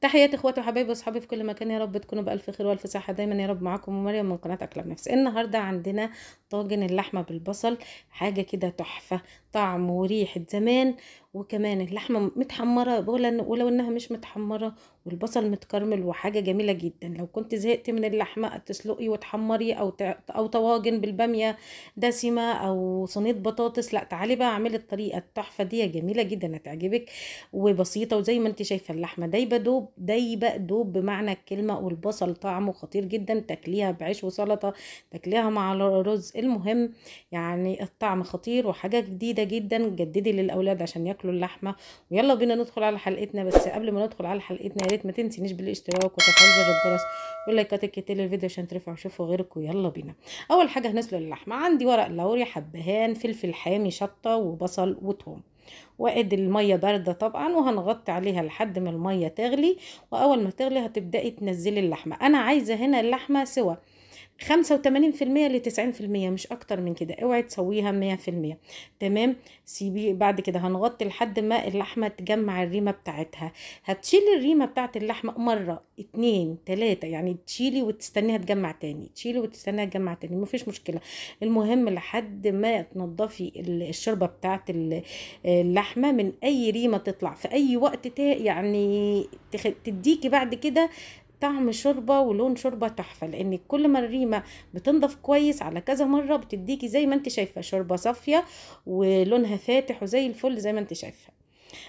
تحياتي اخواتي وحبايبي واصحابي في كل مكان يا رب تكونوا بالف خير والف صحه دايما يا رب معاكم مريم من قناه اكلام نفسي النهارده عندنا طاجن اللحمه بالبصل حاجه كده تحفه طعم وريحه زمان وكمان اللحمة متحمرة بقول ولو انها مش متحمرة والبصل متكرمل وحاجة جميلة جدا لو كنت زهقت من اللحمة تسلقي وتحمري او او طواجن بالبامية دسمة او صينية بطاطس لا تعالي بقى اعملي الطريقة التحفة دي جميلة جدا هتعجبك وبسيطة وزي ما انت شايفة اللحمة دايبة دوب دايبة دوب بمعنى الكلمة والبصل طعمه خطير جدا تاكليها بعيش وسلطة تاكليها مع الرز المهم يعني الطعم خطير وحاجة جديدة جدا جددي للاولاد عشان ياكلوا تاكلوا اللحمه ويلا بينا ندخل على حلقتنا بس قبل ما ندخل على حلقتنا يا ريت ما تنسينيش بالاشتراك وتفعيل زر الجرس واللايكات كتير للفيديو عشان ترفعوا وشوفوا غيركم يلا بينا اول حاجه هنسلق اللحمه عندي ورق لوري حبهان فلفل حامي شطه وبصل وثوم وادي الميه بارده طبعا وهنغطي عليها لحد ما الميه تغلي واول ما تغلي هتبداي تنزلي اللحمه انا عايزه هنا اللحمه سوا 85% ل 90% مش اكتر من كده اوعي تسويها 100% تمام سيبي بعد كده هنغطي لحد ما اللحمه تجمع الريمه بتاعتها هتشيلي الريمه بتاعت اللحمه مره اتنين تلاتة يعني تشيلي وتستنيها تجمع تاني تشيلي وتستنيها تجمع تاني مفيش مشكله المهم لحد ما تنضفي الشوربه بتاعت اللحمه من اي ريمه تطلع في اي وقت يعني تديكي بعد كده طعم شوربه ولون شوربه تحفه لان كل ما الريمه بتنضف كويس على كذا مره بتديكي زي ما انت شايفه شوربه صافيه ولونها فاتح وزي الفل زي ما انت شايفه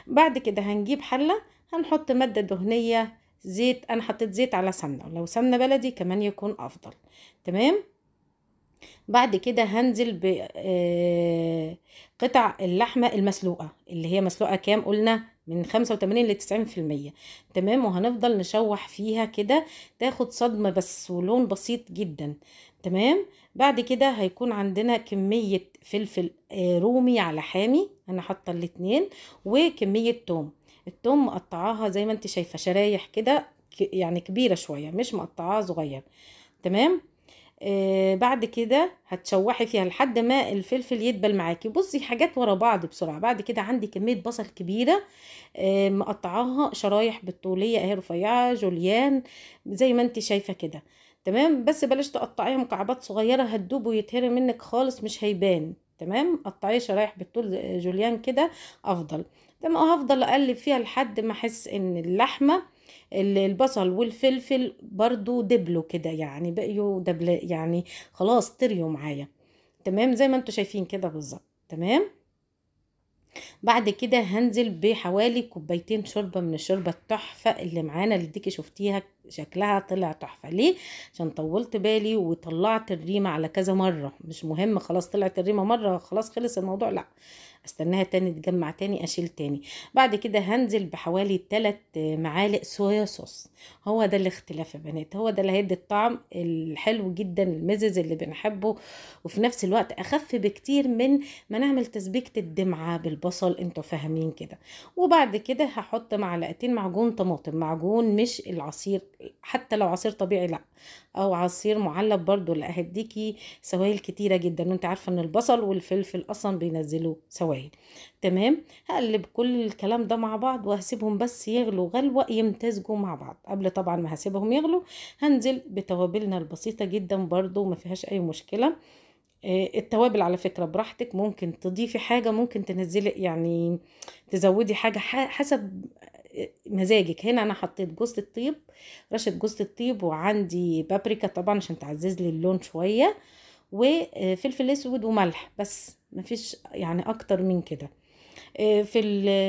بعد كده هنجيب حله هنحط ماده دهنيه زيت انا حطيت زيت على سمنه لو سمنه بلدي كمان يكون افضل تمام بعد كده هنزل بقطع آه، اللحمه المسلوقه اللي هي مسلوقه كام قلنا من 85 ل 90% تمام وهنفضل نشوح فيها كده تاخد صدمة بس ولون بسيط جدا تمام بعد كده هيكون عندنا كمية فلفل آه، رومي على حامي انا حاطة الاتنين وكمية توم التوم مقطعاها زي ما انت شايفة شرايح كده يعني كبيرة شوية مش مقطعاها صغير تمام آه، بعد كده هتشوحي فيها لحد ما الفلفل يدبل معاكي بصي حاجات ورا بعض بسرعه بعد كده عندي كميه بصل كبيره آه، مقطعاها شرايح بالطوليه اهي رفيعه جوليان زي ما انت شايفه كده تمام بس بلاش تقطعيها مكعبات صغيره هتدوب ويتهري منك خالص مش هيبان تمام قطعيه شرايح بالطول آه، جوليان كده افضل تمام هفضل اقلب فيها لحد ما احس ان اللحمه البصل والفلفل برضو دبلوا كده يعني بقيوا دبل يعني خلاص طريوا معايا تمام زي ما انتوا شايفين كده بالظبط تمام بعد كده هنزل بحوالي كوبايتين شوربه من الشوربه التحفه اللي معانا اللي ديكي شفتيها شكلها طلع تحفه ليه عشان طولت بالي وطلعت الريمه على كذا مره مش مهم خلاص طلعت الريمه مره خلاص خلص الموضوع لا استناها تاني تجمع تاني اشيل تاني بعد كده هنزل بحوالي 3 معالق صويا صوص هو ده الاختلاف يا بنات هو ده اللي هيدي الطعم الحلو جدا المزز اللي بنحبه وفي نفس الوقت اخف بكتير من ما نعمل تسبيكه الدمعه بالبصل انتوا فاهمين كده وبعد كده هحط معلقتين معجون طماطم معجون مش العصير حتى لو عصير طبيعي لا او عصير معلب برضو لا هديكي سوائل كتيره جدا وانت عارفه ان البصل والفلفل اصلا بينزلوا سوائل شويه تمام هقلب كل الكلام ده مع بعض وهسيبهم بس يغلوا غلوه يمتزجوا مع بعض قبل طبعا ما هسيبهم يغلوا هنزل بتوابلنا البسيطه جدا برده ما فيهاش اي مشكله آه، التوابل على فكرة براحتك ممكن تضيفي حاجة ممكن تنزلي يعني تزودي حاجة حسب مزاجك هنا انا حطيت جوزة الطيب رشة جوزة الطيب وعندي بابريكا طبعا عشان تعزز لي اللون شوية وفلفل اسود وملح بس مفيش يعني اكتر من كده آه، في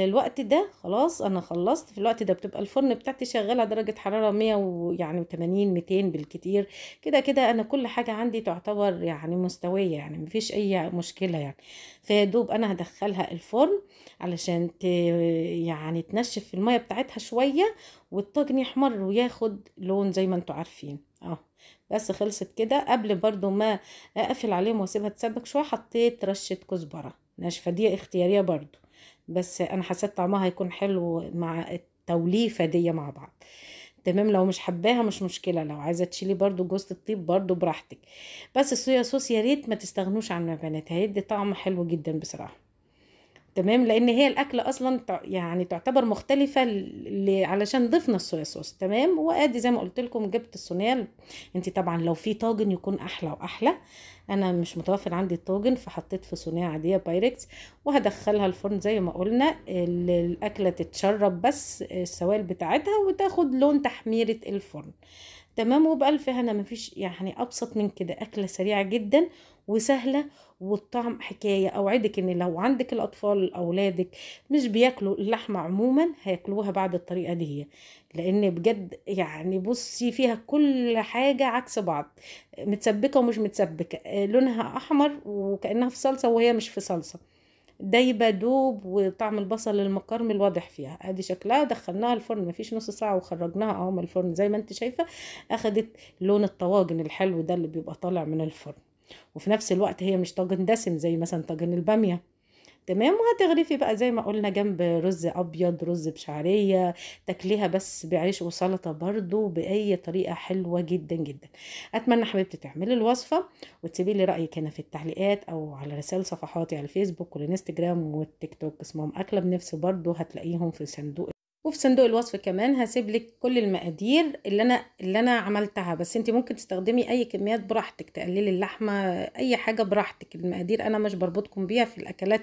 الوقت ده خلاص انا خلصت في الوقت ده بتبقى الفرن بتاعتي شغاله درجه حراره 100 ويعني 80 200 بالكتير كده كده انا كل حاجه عندي تعتبر يعني مستويه يعني مفيش اي مشكله يعني فيا دوب انا هدخلها الفرن علشان ت... يعني تنشف الميه بتاعتها شويه والطاجن يحمر وياخد لون زي ما انتوا عارفين اهو بس خلصت كده قبل برضو ما اقفل عليهم واسيبها تسبك شويه حطيت رشه كزبره ناشفه دي اختياريه برضو بس انا حسيت طعمها هيكون حلو مع التوليفه دي مع بعض تمام لو مش حباها مش مشكله لو عايزه تشيلي برضو جوز الطيب برضو براحتك بس الصويا صوص يا ريت ما تستغنوش عن يا بنات هيدي طعم حلو جدا بصراحه تمام لان هي الاكله اصلا يعني تعتبر مختلفه علشان ضفنا الصويا صوص تمام وادي زي ما قلت لكم جبت الصينيه انت طبعا لو في طاجن يكون احلى واحلى انا مش متوفر عندي الطاجن فحطيت في صينيه عاديه بايركس وهدخلها الفرن زي ما قلنا الاكله تتشرب بس السوائل بتاعتها وتاخد لون تحميره الفرن تمام وبألف هنا مفيش يعني أبسط من كده أكلة سريعة جدا وسهلة والطعم حكاية أوعدك إن لو عندك الأطفال أولادك مش بياكلوا اللحمة عموما هياكلوها بعد الطريقة دي لأن بجد يعني بصي فيها كل حاجة عكس بعض متسبكة ومش متسبكة آه، لونها أحمر وكأنها في صلصة وهي مش في صلصة دايبه دوب وطعم البصل المكرمل واضح فيها ادي شكلها دخلناها الفرن مفيش نص ساعه وخرجناها اهو من الفرن زي ما انت شايفه اخدت لون الطواجن الحلو ده اللي بيبقى طالع من الفرن وفي نفس الوقت هي مش طاجن دسم زي مثلا طاجن الباميه تمام وهتغرفي بقى زي ما قلنا جنب رز ابيض رز بشعريه تاكليها بس بعيش وسلطه برضو باي طريقه حلوه جدا جدا اتمنى حبيبتي تعملي الوصفه وتسيبي لي رايك هنا في التعليقات او على رسائل صفحاتي على الفيسبوك والانستجرام والتيك توك اسمهم اكله بنفسي برضو هتلاقيهم في صندوق وفي صندوق الوصف كمان هسيب لك كل المقادير اللي انا اللي انا عملتها بس انت ممكن تستخدمي اي كميات براحتك تقللي اللحمه اي حاجه براحتك المقادير انا مش بربطكم بيها في الاكلات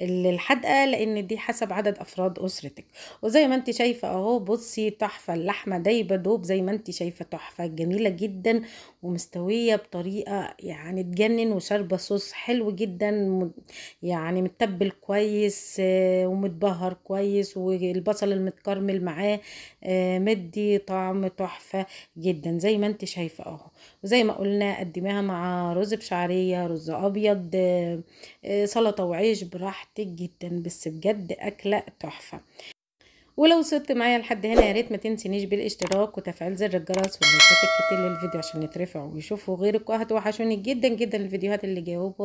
الحادقه لان دي حسب عدد افراد اسرتك وزي ما انت شايفه اهو بصي تحفه اللحمه دايبه دوب زي ما انت شايفه تحفه جميله جدا ومستويه بطريقه يعني تجنن وشاربه صوص حلو جدا يعني متبل كويس آه، ومتبهر كويس والبصل المتكسر متكرمل معاه آه، مدي طعم تحفة جدا زي ما انت شايفة اهو وزي ما قلنا قدميها مع رز بشعرية رز ابيض آه، آه، سلطة وعيش براحتك جدا بس بجد اكلة تحفة ولو وصلت معايا لحد هنا يا ريت ما تنسينيش بالاشتراك وتفعيل زر الجرس واللايكات الكتير للفيديو عشان يترفع ويشوفوا غيرك وهتوحشوني جدا جدا الفيديوهات اللي جاوبوا